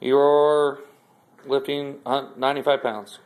you're lifting 95 pounds.